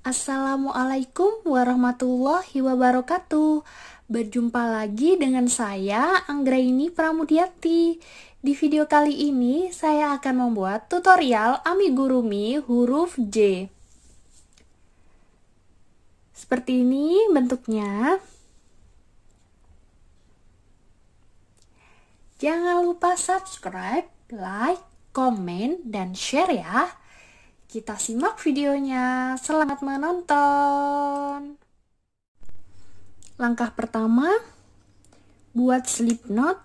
Assalamualaikum warahmatullahi wabarakatuh. Berjumpa lagi dengan saya Anggraini Pramudiyati. Di video kali ini saya akan membuat tutorial amigurumi huruf J. Seperti ini bentuknya. Jangan lupa subscribe, like, komen, dan share ya. Kita simak videonya. Selamat menonton. Langkah pertama, buat slip knot.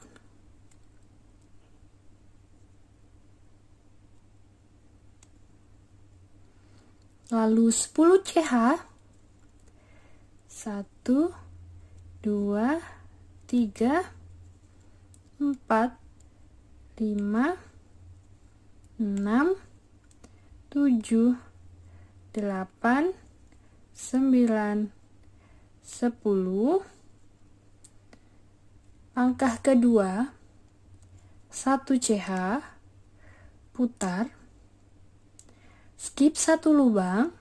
Lalu 10 CH. 1 2 3 4 5 6 7 7 8 9 10 Langkah kedua 1CH putar skip satu lubang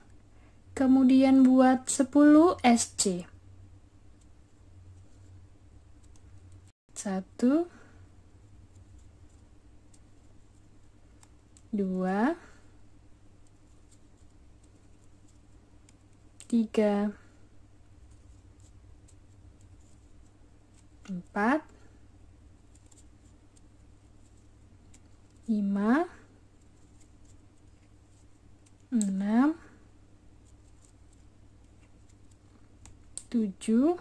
kemudian buat 10 SC 1 2 3 tiga, empat, lima, enam, tujuh,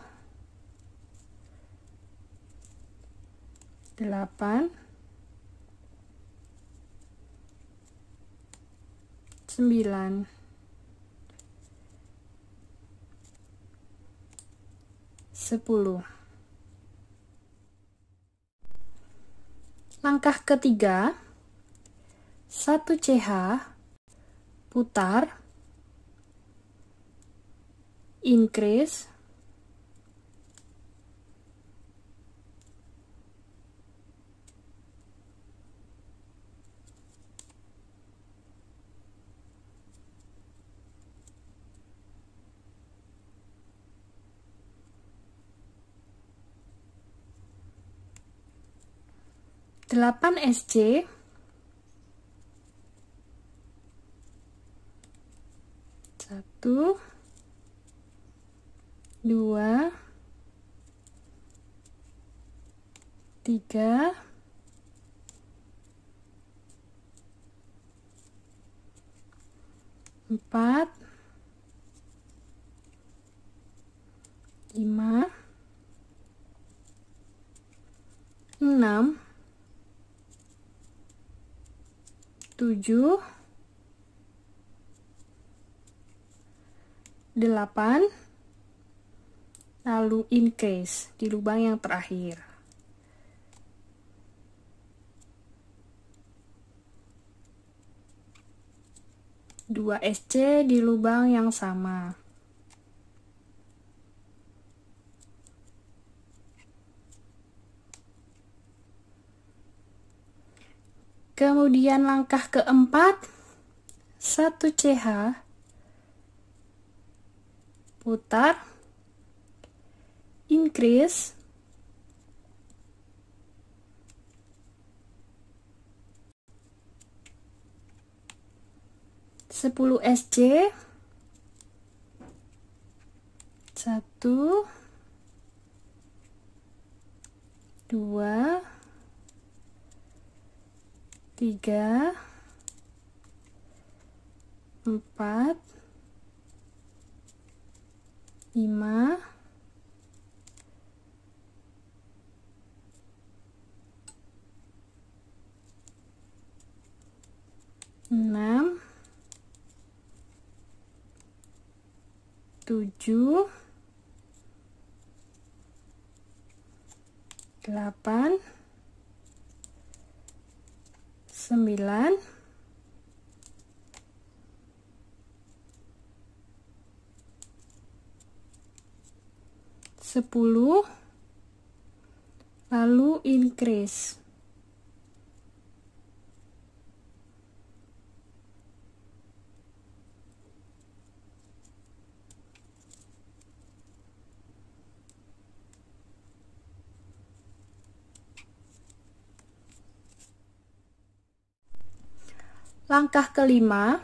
delapan, sembilan. 10. Langkah ketiga, 1CH, putar, increase, 8 SC satu dua tiga empat 7 8 lalu increase di lubang yang terakhir dua SC di lubang yang sama Kemudian langkah keempat, satu ch putar, increase, sepuluh SC, satu, dua, tiga empat lima enam tujuh delapan 9 10 lalu increase Langkah kelima,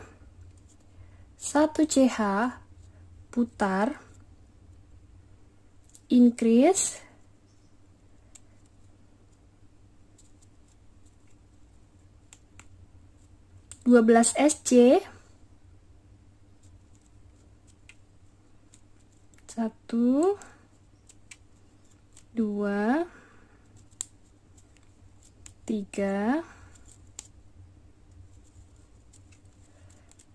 1CH, putar, increase, dua belas SC, satu, dua, tiga,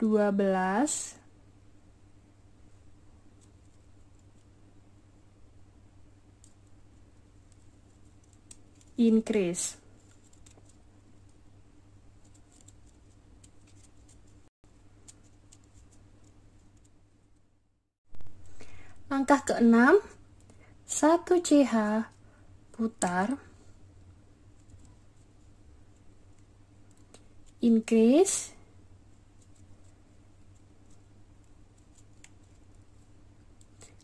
12 increase Langkah keenam, 1 CH putar increase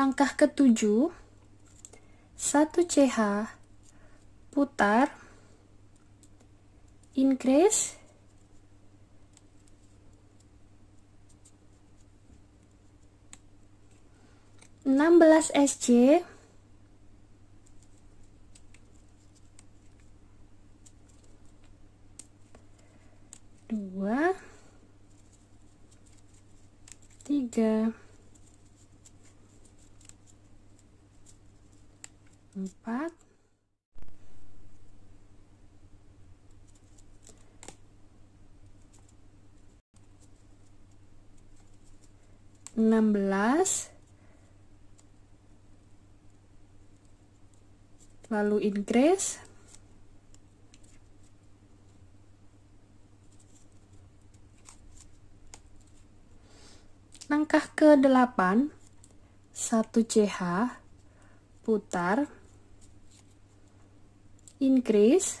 Langkah ketujuh, 1 CH, putar, increase, enam belas SC 16 lalu increase langkah ke 8 1 CH putar increase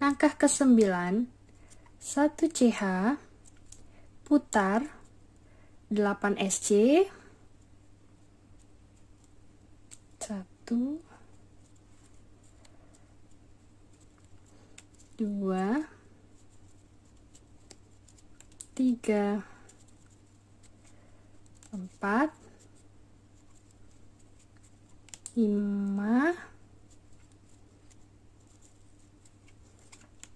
Langkah ke-9, 1CH, putar delapan sc satu dua tiga empat lima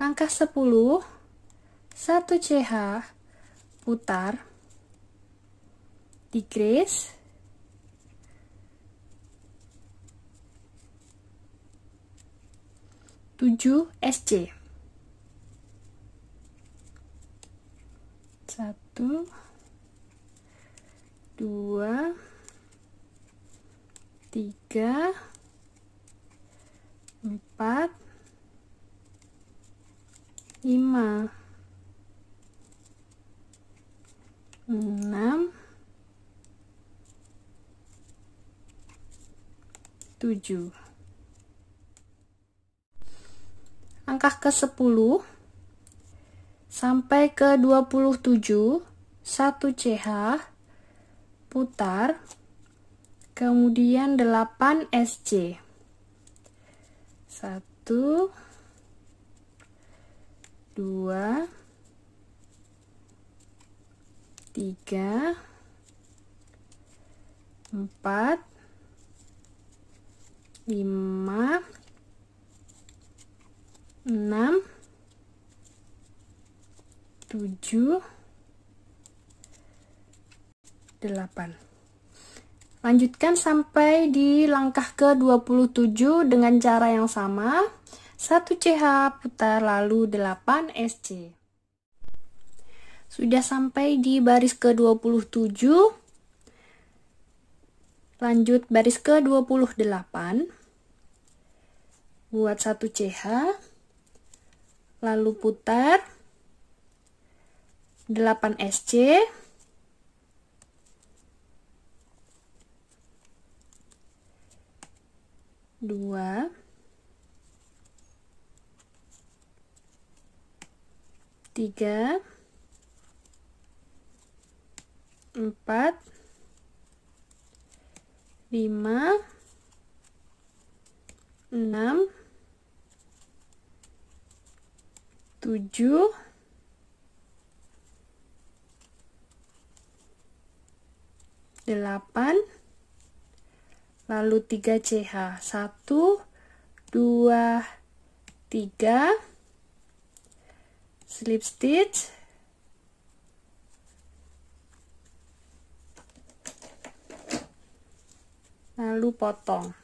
Langkah 10, 1 CH, putar, digris, tujuh SC satu dua tiga empat lima enam tujuh angka ke 10 sampai ke 27 1 CH putar kemudian 8 SC satu dua tiga empat lima enam tujuh delapan Lanjutkan sampai di langkah ke-27 dengan cara yang sama. 1 CH putar lalu 8 SC. Sudah sampai di baris ke-27. Lanjut baris ke-28. Buat 1 CH. Lalu putar 8 SC. Dua, tiga empat lima enam tujuh delapan lalu 3 CH 1 2 3 slip stitch lalu potong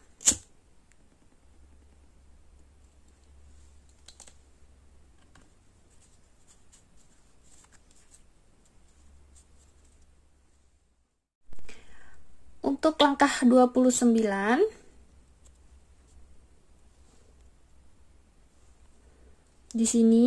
untuk langkah 29 di sini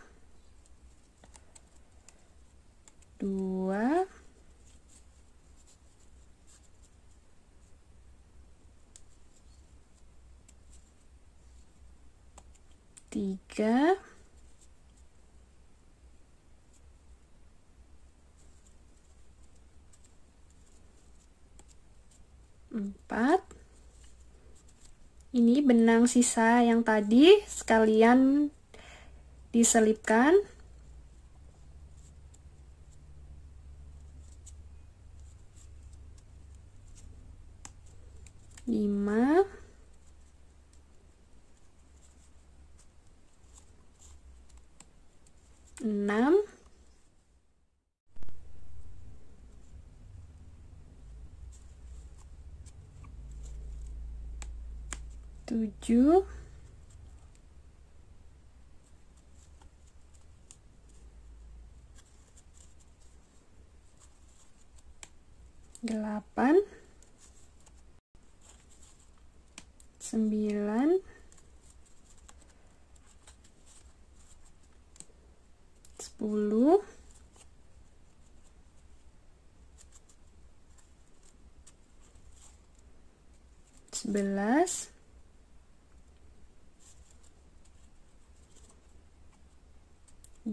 dua tiga empat ini benang sisa yang tadi sekalian diselipkan 7 8 9 10 11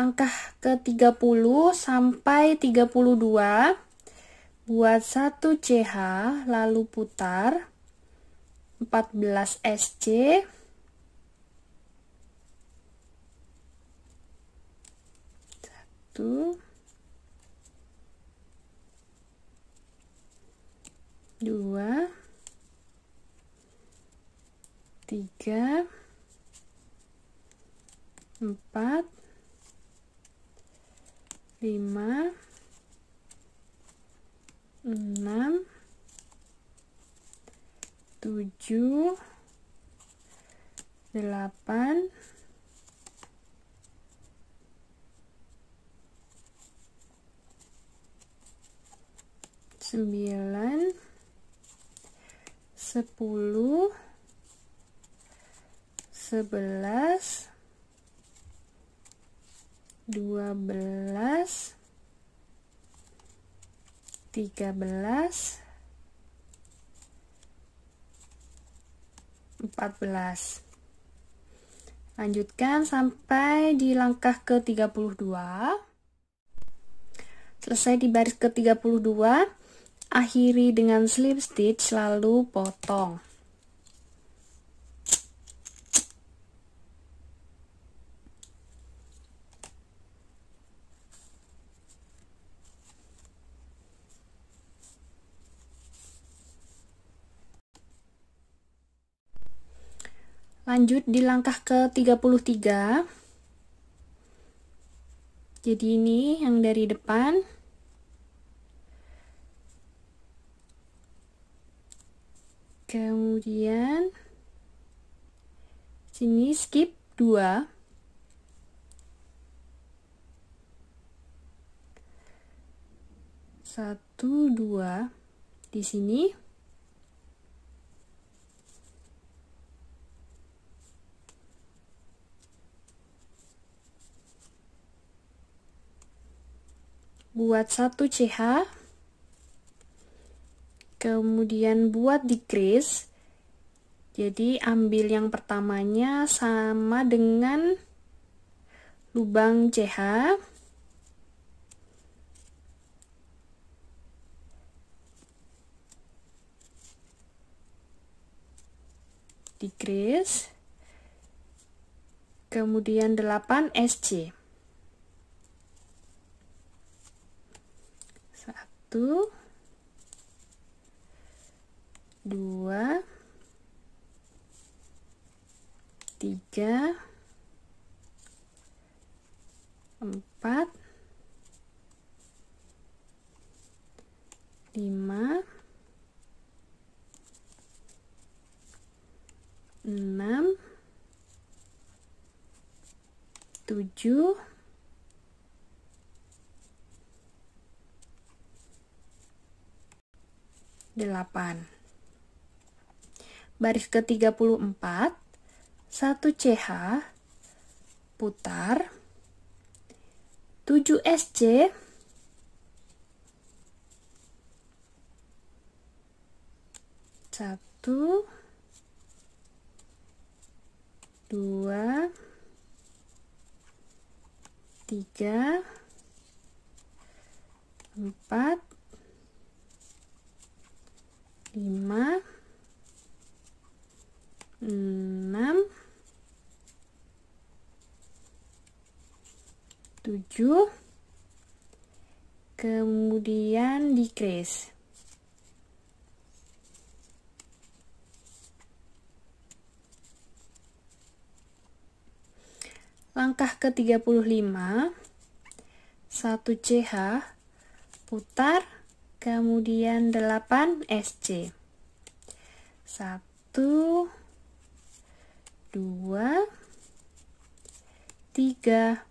langkah ke 30 sampai 32 buat 1 CH lalu putar 14 SC satu dua tiga empat lima enam tujuh delapan sembilan sepuluh sebelas 12 13 14 lanjutkan sampai di langkah ke 32 selesai di baris ke 32 akhiri dengan slip stitch lalu potong lanjut di langkah ke 33 jadi ini yang dari depan kemudian sini skip 2 1 2 di sini buat satu CH kemudian buat decrease jadi ambil yang pertamanya sama dengan lubang CH decrease kemudian 8 SC satu dua tiga empat lima enam tujuh Baris ke-34, 1 CH, putar, 7 SC, satu dua tiga empat 7 kemudian decrease langkah ke 35 1 CH putar kemudian 8 SC 1 2 3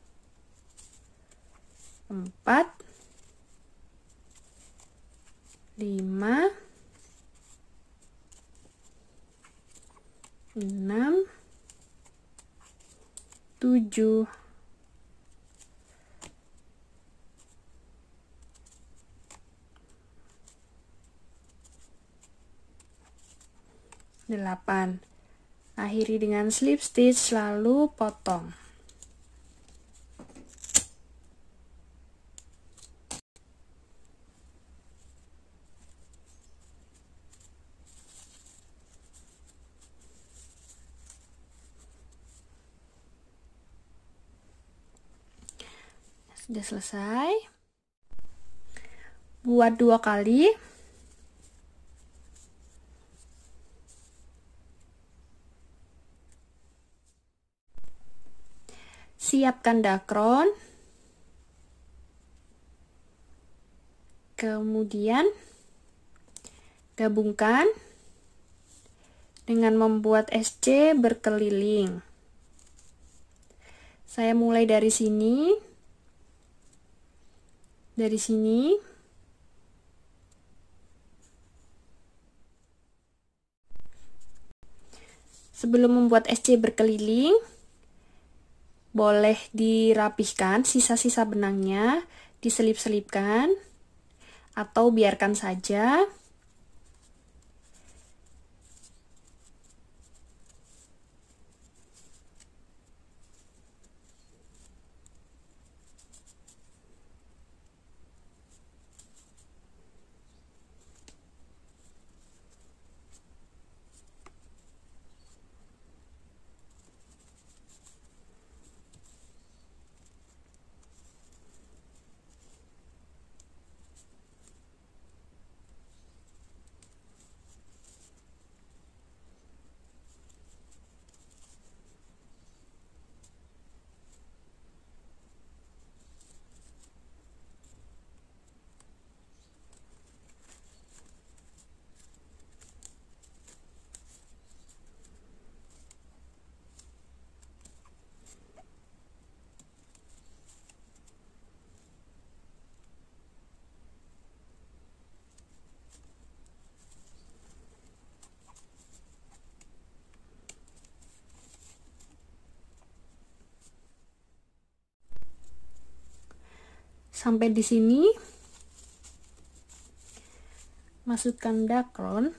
empat lima enam tujuh delapan akhiri dengan slip stitch lalu potong Udah selesai. Buat dua kali. Siapkan dakron. Kemudian gabungkan dengan membuat SC berkeliling. Saya mulai dari sini dari sini sebelum membuat SC berkeliling boleh dirapihkan sisa-sisa benangnya diselip-selipkan atau biarkan saja sampai di sini masukkan dakron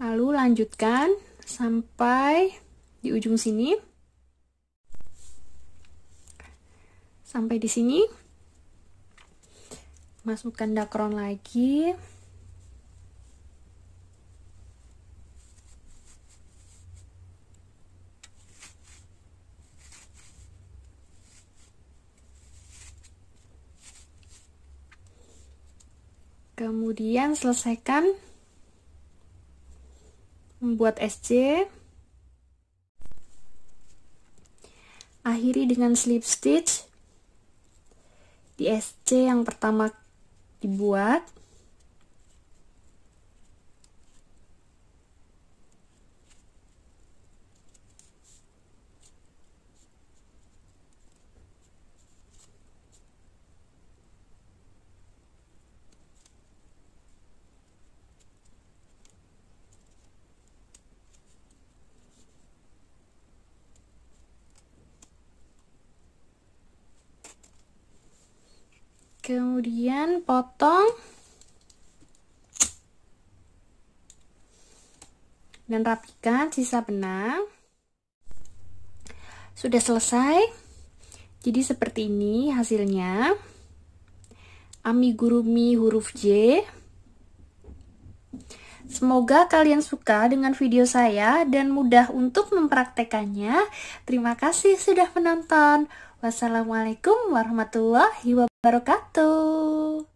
lalu lanjutkan sampai di ujung sini sampai di sini masukkan dakron lagi kemudian selesaikan membuat SC akhiri dengan slip stitch di SC yang pertama dibuat kemudian potong dan rapikan sisa benang sudah selesai jadi seperti ini hasilnya amigurumi huruf J Semoga kalian suka dengan video saya dan mudah untuk mempraktekannya. Terima kasih sudah menonton. Wassalamualaikum warahmatullahi wabarakatuh wabarakatuh.